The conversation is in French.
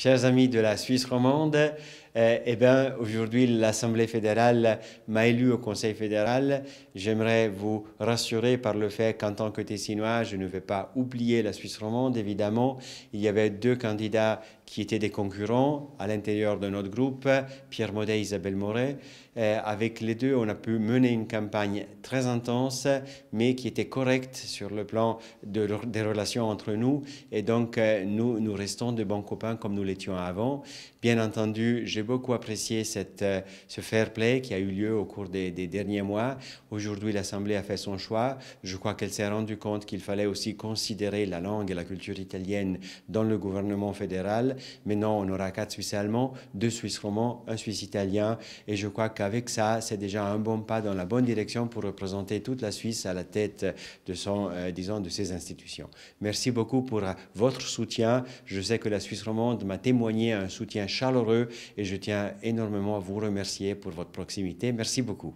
Chers amis de la Suisse romande, eh, eh bien, aujourd'hui, l'Assemblée fédérale m'a élu au Conseil fédéral. J'aimerais vous rassurer par le fait qu'en tant que Tessinois, je ne vais pas oublier la Suisse romande, évidemment. Il y avait deux candidats qui étaient des concurrents à l'intérieur de notre groupe, Pierre Modet et Isabelle Moret. Eh, avec les deux, on a pu mener une campagne très intense, mais qui était correcte sur le plan des relations entre nous. Et donc, eh, nous, nous restons de bons copains comme nous étions avant. Bien entendu, j'ai beaucoup apprécié cette, euh, ce fair play qui a eu lieu au cours des, derniers mois. Aujourd'hui, l'Assemblée a fait son choix. Je crois qu'elle s'est rendue compte qu'il fallait aussi considérer la langue et la culture italienne dans le gouvernement fédéral. Maintenant, on aura quatre Suisses allemands, deux Suisses romands, un Suisse italien. Et je crois qu'avec ça, c'est déjà un bon pas dans la bonne direction pour représenter toute la Suisse à la tête de, son, euh, disons, de ses institutions. Merci beaucoup pour euh, votre soutien. Je sais que la Suisse romande m'a témoigner un soutien chaleureux et je tiens énormément à vous remercier pour votre proximité. Merci beaucoup.